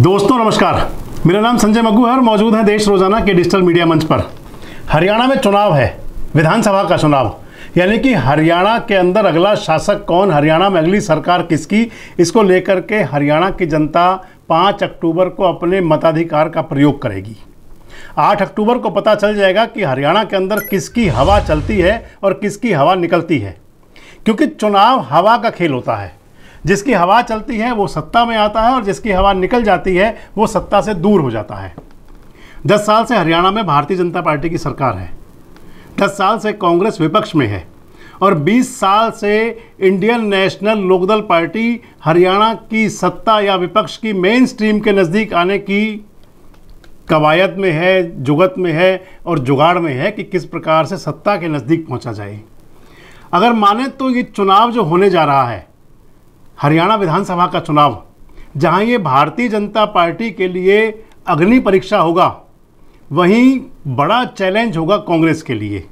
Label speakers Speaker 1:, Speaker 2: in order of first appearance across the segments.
Speaker 1: दोस्तों नमस्कार मेरा नाम संजय मग्गू है और मौजूद है देश रोजाना के डिजिटल मीडिया मंच पर हरियाणा में चुनाव है विधानसभा का चुनाव यानी कि हरियाणा के अंदर अगला शासक कौन हरियाणा में अगली सरकार किसकी इसको लेकर के हरियाणा की जनता 5 अक्टूबर को अपने मताधिकार का प्रयोग करेगी 8 अक्टूबर को पता चल जाएगा कि हरियाणा के अंदर किसकी हवा चलती है और किसकी हवा निकलती है क्योंकि चुनाव हवा का खेल होता है जिसकी हवा चलती है वो सत्ता में आता है और जिसकी हवा निकल जाती है वो सत्ता से दूर हो जाता है दस साल से हरियाणा में भारतीय जनता पार्टी की सरकार है दस साल से कांग्रेस विपक्ष में है और 20 साल से Indian National Lokdal party Haryana की सत्ता या विपक्ष की मेन स्ट्रीम के नज़दीक आने की कवायद में है जुगत में है और जुगाड़ में है कि किस प्रकार से सत्ता के नज़दीक पहुंचा जाए अगर माने तो ये चुनाव जो होने जा रहा है हरियाणा विधानसभा का चुनाव जहां ये भारतीय जनता पार्टी के लिए अग्नि परीक्षा होगा वहीं बड़ा चैलेंज होगा कांग्रेस के लिए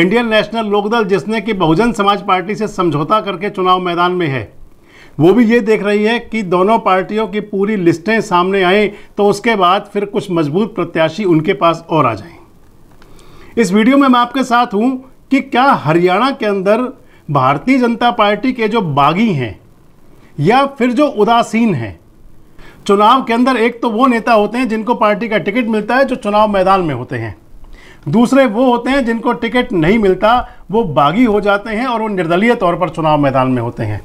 Speaker 1: इंडियन नेशनल लोकदल जिसने कि बहुजन समाज पार्टी से समझौता करके चुनाव मैदान में है वो भी ये देख रही है कि दोनों पार्टियों की पूरी लिस्टें सामने आएँ तो उसके बाद फिर कुछ मजबूत प्रत्याशी उनके पास और आ जाएं। इस वीडियो में मैं आपके साथ हूँ कि क्या हरियाणा के अंदर भारतीय जनता पार्टी के जो बागी हैं या फिर जो उदासीन हैं चुनाव के अंदर एक तो वो नेता होते हैं जिनको पार्टी का टिकट मिलता है जो चुनाव मैदान में होते हैं दूसरे वो होते हैं जिनको टिकट नहीं मिलता वो बागी हो जाते हैं और वो निर्दलीय तौर पर चुनाव मैदान में होते हैं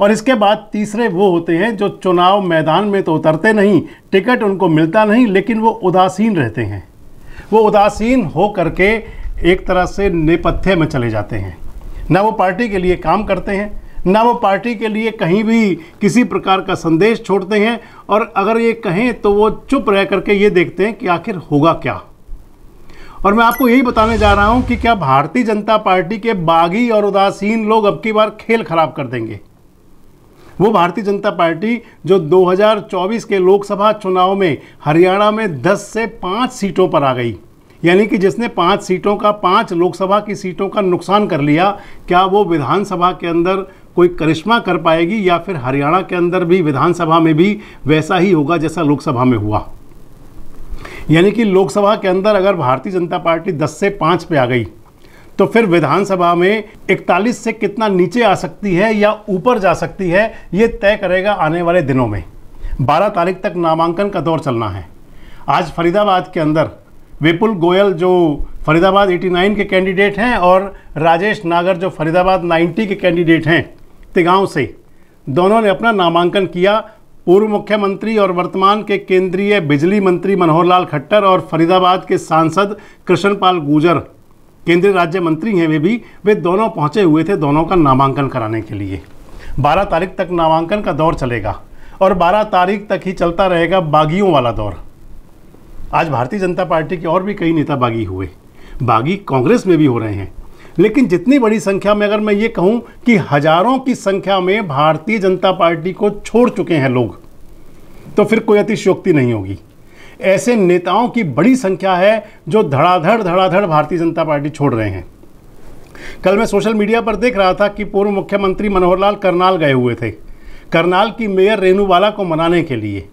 Speaker 1: और इसके बाद तीसरे वो होते हैं जो चुनाव मैदान में तो उतरते नहीं टिकट उनको मिलता नहीं लेकिन वो उदासीन रहते हैं वो उदासीन हो करके एक तरह से नेपथ्य में चले जाते हैं ना वो पार्टी के लिए काम करते हैं ना वो पार्टी के लिए कहीं भी किसी प्रकार का संदेश छोड़ते हैं और अगर ये कहें तो वो चुप रह करके ये देखते हैं कि आखिर होगा क्या और मैं आपको यही बताने जा रहा हूं कि क्या भारतीय जनता पार्टी के बागी और उदासीन लोग अब की बार खेल खराब कर देंगे वो भारतीय जनता पार्टी जो 2024 के लोकसभा चुनाव में हरियाणा में 10 से 5 सीटों पर आ गई यानी कि जिसने पाँच सीटों का पाँच लोकसभा की सीटों का नुकसान कर लिया क्या वो विधानसभा के अंदर कोई करिश्मा कर पाएगी या फिर हरियाणा के अंदर भी विधानसभा में भी वैसा ही होगा जैसा लोकसभा में हुआ यानी कि लोकसभा के अंदर अगर भारतीय जनता पार्टी 10 से 5 पे आ गई तो फिर विधानसभा में 41 से कितना नीचे आ सकती है या ऊपर जा सकती है ये तय करेगा आने वाले दिनों में 12 तारीख तक नामांकन का दौर चलना है आज फरीदाबाद के अंदर विपुल गोयल जो फरीदाबाद 89 के कैंडिडेट हैं और राजेश नागर जो फरीदाबाद 90 के कैंडिडेट हैं तिगांव से दोनों ने अपना नामांकन किया पूर्व मुख्यमंत्री और वर्तमान के केंद्रीय बिजली मंत्री मनोहर लाल खट्टर और फरीदाबाद के सांसद कृष्णपाल गुजर केंद्रीय राज्य मंत्री हैं वे भी वे दोनों पहुंचे हुए थे दोनों का नामांकन कराने के लिए 12 तारीख तक नामांकन का दौर चलेगा और 12 तारीख तक ही चलता रहेगा बागियों वाला दौर आज भारतीय जनता पार्टी के और भी कई नेता बागी हुए बागी कांग्रेस में भी हो रहे हैं लेकिन जितनी बड़ी संख्या में अगर मैं ये कहूं कि हजारों की संख्या में भारतीय जनता पार्टी को छोड़ चुके हैं लोग तो फिर कोई अतिशयोक्ति नहीं होगी ऐसे नेताओं की बड़ी संख्या है जो धड़ाधड़ धड़ाधड़ भारतीय जनता पार्टी छोड़ रहे हैं कल मैं सोशल मीडिया पर देख रहा था कि पूर्व मुख्यमंत्री मनोहर लाल करनाल गए हुए थे करनाल की मेयर रेणुवाला को मनाने के लिए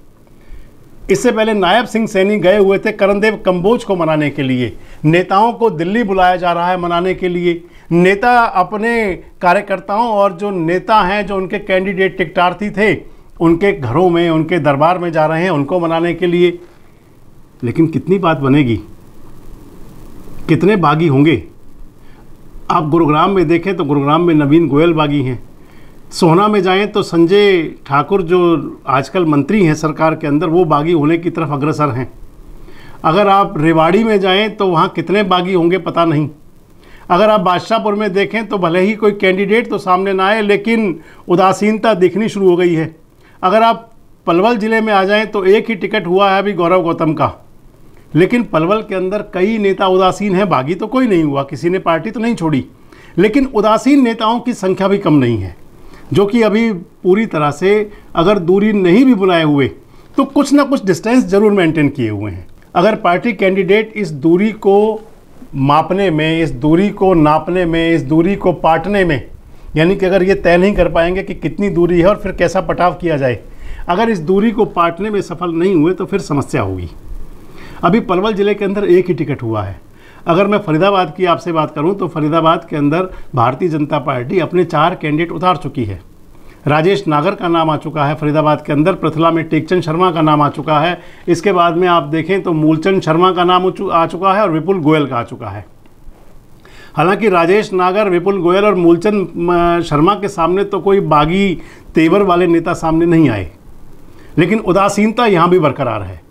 Speaker 1: इससे पहले नायब सिंह सैनी गए हुए थे करणदेव कंबोज को मनाने के लिए नेताओं को दिल्ली बुलाया जा रहा है मनाने के लिए नेता अपने कार्यकर्ताओं और जो नेता हैं जो उनके कैंडिडेट टिकटार्थी थे उनके घरों में उनके दरबार में जा रहे हैं उनको मनाने के लिए लेकिन कितनी बात बनेगी कितने बागी होंगे आप गुरुग्राम में देखें तो गुरुग्राम में नवीन गोयल बागी हैं सोना में जाएं तो संजय ठाकुर जो आजकल मंत्री हैं सरकार के अंदर वो बागी होने की तरफ अग्रसर हैं अगर आप रेवाड़ी में जाएं तो वहाँ कितने बागी होंगे पता नहीं अगर आप बादशाहपुर में देखें तो भले ही कोई कैंडिडेट तो सामने ना आए लेकिन उदासीनता दिखनी शुरू हो गई है अगर आप पलवल ज़िले में आ जाएं तो एक ही टिकट हुआ है अभी गौरव गौतम का लेकिन पलवल के अंदर कई नेता उदासीन हैं बागी तो कोई नहीं हुआ किसी ने पार्टी तो नहीं छोड़ी लेकिन उदासीन नेताओं की संख्या भी कम नहीं है जो कि अभी पूरी तरह से अगर दूरी नहीं भी बुलाए हुए तो कुछ ना कुछ डिस्टेंस ज़रूर मेंटेन किए हुए हैं अगर पार्टी कैंडिडेट इस दूरी को मापने में इस दूरी को नापने में इस दूरी को पाटने में यानी कि अगर ये तय नहीं कर पाएंगे कि कितनी दूरी है और फिर कैसा पटाव किया जाए अगर इस दूरी को पाटने में सफल नहीं हुए तो फिर समस्या होगी अभी पलवल ज़िले के अंदर एक ही टिकट हुआ है अगर मैं फरीदाबाद की आपसे बात करूं तो फरीदाबाद के अंदर भारतीय जनता पार्टी अपने चार कैंडिडेट उतार चुकी है राजेश नागर का नाम आ चुका है फरीदाबाद के अंदर प्रथला में टेकचंद शर्मा का नाम आ चुका है इसके बाद में आप देखें तो मूलचंद शर्मा का नाम आ चुका है और विपुल गोयल का आ चुका है हालांकि राजेश नागर विपुल गोयल और मूलचंद शर्मा के सामने तो कोई बागी तेवर वाले नेता सामने नहीं आए लेकिन उदासीनता यहाँ भी बरकरार है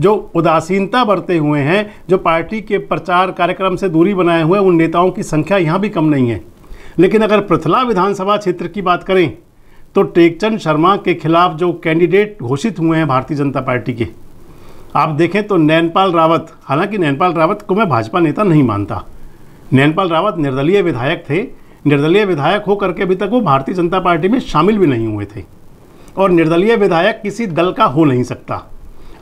Speaker 1: जो उदासीनता बरते हुए हैं जो पार्टी के प्रचार कार्यक्रम से दूरी बनाए हुए हैं उन नेताओं की संख्या यहाँ भी कम नहीं है लेकिन अगर पृथला विधानसभा क्षेत्र की बात करें तो टेकचंद शर्मा के खिलाफ जो कैंडिडेट घोषित हुए हैं भारतीय जनता पार्टी के आप देखें तो नैनपाल रावत हालांकि नैनपाल रावत को मैं भाजपा नेता नहीं मानता नैनपाल रावत निर्दलीय विधायक थे निर्दलीय विधायक होकर के अभी तक वो भारतीय जनता पार्टी में शामिल भी नहीं हुए थे और निर्दलीय विधायक किसी दल का हो नहीं सकता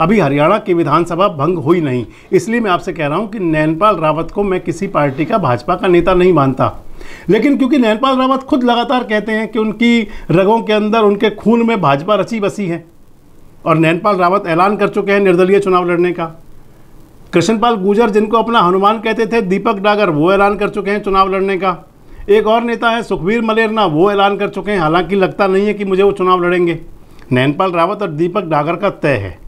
Speaker 1: अभी हरियाणा की विधानसभा भंग हुई नहीं इसलिए मैं आपसे कह रहा हूँ कि नैनपाल रावत को मैं किसी पार्टी का भाजपा का नेता नहीं मानता लेकिन क्योंकि नैनपाल रावत खुद लगातार कहते हैं कि उनकी रगों के अंदर उनके खून में भाजपा रची बसी है और नैनपाल रावत ऐलान कर चुके हैं निर्दलीय चुनाव लड़ने का कृष्णपाल गुजर जिनको अपना हनुमान कहते थे दीपक डागर वो ऐलान कर चुके हैं चुनाव लड़ने का एक और नेता है सुखबीर मलेरना वो ऐलान कर चुके हैं हालांकि लगता नहीं है कि मुझे वो चुनाव लड़ेंगे नैनपाल रावत और दीपक डागर का तय है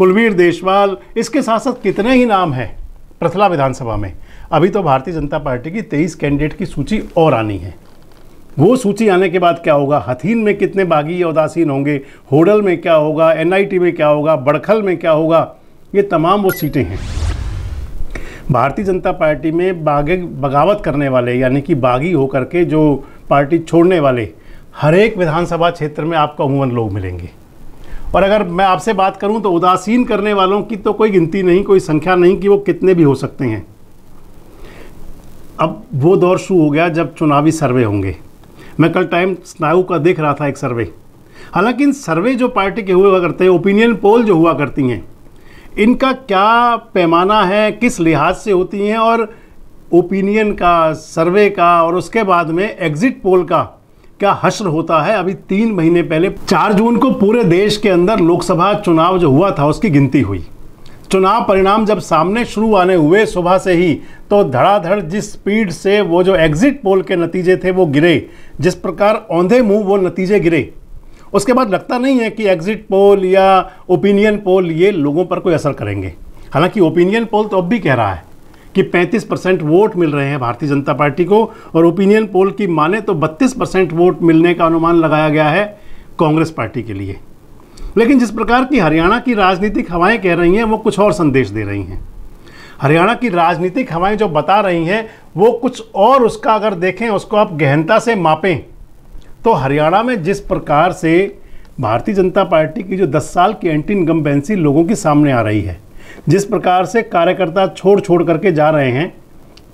Speaker 1: कुलवीर देशवाल इसके साथ साथ कितने ही नाम हैं प्रथला विधानसभा में अभी तो भारतीय जनता पार्टी की तेईस कैंडिडेट की सूची और आनी है वो सूची आने के बाद क्या होगा हथीन में कितने बागी उदासीन होंगे होडल में क्या होगा एनआईटी में क्या होगा बड़खल में क्या होगा ये तमाम वो सीटें हैं भारतीय जनता पार्टी में बागे बगावत करने वाले यानी कि बागी होकर के जो पार्टी छोड़ने वाले हर एक विधानसभा क्षेत्र में आपको अमूमन लोग मिलेंगे और अगर मैं आपसे बात करूं तो उदासीन करने वालों की तो कोई गिनती नहीं कोई संख्या नहीं कि वो कितने भी हो सकते हैं अब वो दौर शुरू हो गया जब चुनावी सर्वे होंगे मैं कल टाइम स्नायु का देख रहा था एक सर्वे हालांकि इन सर्वे जो पार्टी के हुआ करते हैं ओपिनियन पोल जो हुआ करती हैं इनका क्या पैमाना है किस लिहाज से होती हैं और ओपिनियन का सर्वे का और उसके बाद में एग्ज़िट पोल का क्या हश्र होता है अभी तीन महीने पहले चार जून को पूरे देश के अंदर लोकसभा चुनाव जो हुआ था उसकी गिनती हुई चुनाव परिणाम जब सामने शुरू आने हुए सुबह से ही तो धड़ाधड़ जिस स्पीड से वो जो एग्जिट पोल के नतीजे थे वो गिरे जिस प्रकार औंधे मुंह वो नतीजे गिरे उसके बाद लगता नहीं है कि एग्जिट पोल या ओपिनियन पोल ये लोगों पर कोई असर करेंगे हालांकि ओपिनियन पोल तो अब भी कह रहा है कि 35 परसेंट वोट मिल रहे हैं भारतीय जनता पार्टी को और ओपिनियन पोल की माने तो 32 परसेंट वोट मिलने का अनुमान लगाया गया है कांग्रेस पार्टी के लिए लेकिन जिस प्रकार की हरियाणा की राजनीतिक हवाएं कह रही हैं वो कुछ और संदेश दे रही हैं हरियाणा की राजनीतिक हवाएं जो बता रही हैं वो कुछ और उसका अगर देखें उसको आप गहनता से मापें तो हरियाणा में जिस प्रकार से भारतीय जनता पार्टी की जो 10 साल की एंटी इनकम्बेंसी लोगों के सामने आ रही है जिस प्रकार से कार्यकर्ता छोड़ छोड़ करके जा रहे हैं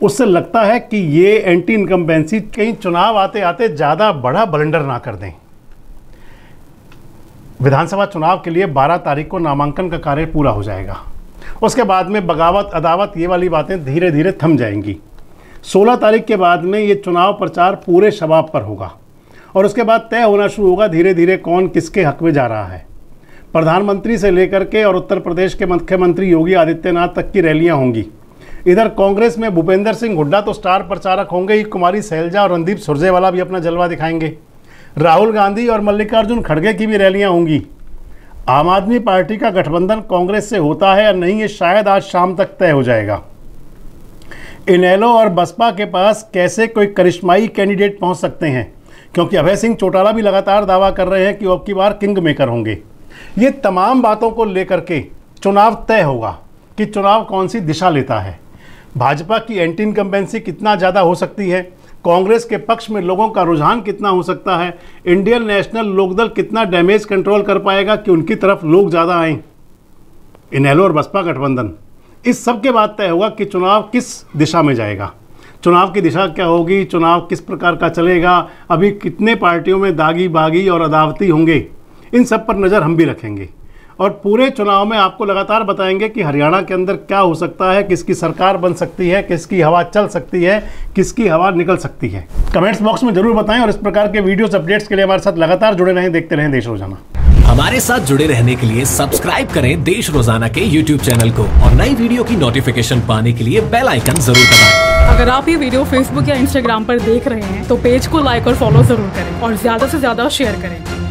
Speaker 1: उससे लगता है कि ये एंटी इनकम्बेंसी कहीं चुनाव आते आते ज़्यादा बड़ा बलेंडर ना कर दें विधानसभा चुनाव के लिए 12 तारीख को नामांकन का कार्य पूरा हो जाएगा उसके बाद में बगावत अदावत ये वाली बातें धीरे धीरे थम जाएंगी 16 तारीख के बाद में ये चुनाव प्रचार पूरे शबाब पर होगा और उसके बाद तय होना शुरू होगा धीरे धीरे कौन किसके हक में जा रहा है प्रधानमंत्री से लेकर के और उत्तर प्रदेश के मुख्यमंत्री योगी आदित्यनाथ तक की रैलियां होंगी इधर कांग्रेस में भूपेंद्र सिंह हुड्डा तो स्टार प्रचारक होंगे ही कुमारी सैलजा और रणदीप सुरजेवाला भी अपना जलवा दिखाएंगे राहुल गांधी और मल्लिकार्जुन खड़गे की भी रैलियां होंगी आम आदमी पार्टी का गठबंधन कांग्रेस से होता है या नहीं ये शायद आज शाम तक तय हो जाएगा इनेलो और बसपा के पास कैसे कोई करिश्माई कैंडिडेट पहुंच सकते हैं क्योंकि अभय सिंह चौटाला भी लगातार दावा कर रहे हैं कि वो अब की बार किंग मेकर होंगे ये तमाम बातों को लेकर के चुनाव तय होगा कि चुनाव कौन सी दिशा लेता है भाजपा की एंटी इनकम्बेंसी कितना ज़्यादा हो सकती है कांग्रेस के पक्ष में लोगों का रुझान कितना हो सकता है इंडियन नेशनल लोकदल कितना डैमेज कंट्रोल कर पाएगा कि उनकी तरफ लोग ज़्यादा आएँ इनहेलो और बसपा गठबंधन इस सब के बाद तय होगा कि चुनाव किस दिशा में जाएगा चुनाव की दिशा क्या होगी चुनाव किस प्रकार का चलेगा अभी कितने पार्टियों में दागी बागी और अदावती होंगे इन सब पर नज़र हम भी रखेंगे और पूरे चुनाव में आपको लगातार बताएंगे कि हरियाणा के अंदर क्या हो सकता है किसकी सरकार बन सकती है किसकी हवा चल सकती है किसकी हवा निकल सकती है कमेंट्स बॉक्स में जरूर बताएं और इस प्रकार के वीडियोस अपडेट्स के लिए हमारे साथ लगातार जुड़े रहें देखते रहें देश रोजाना हमारे साथ जुड़े रहने के लिए सब्सक्राइब करें देश रोजाना के यूट्यूब चैनल को और नई वीडियो की नोटिफिकेशन पाने के लिए बेल आइकन जरूर दबाएं। अगर आप ये वीडियो फेसबुक या इंस्टाग्राम पर देख रहे हैं तो पेज को लाइक और फॉलो जरूर करें और ज्यादा से ज्यादा शेयर करें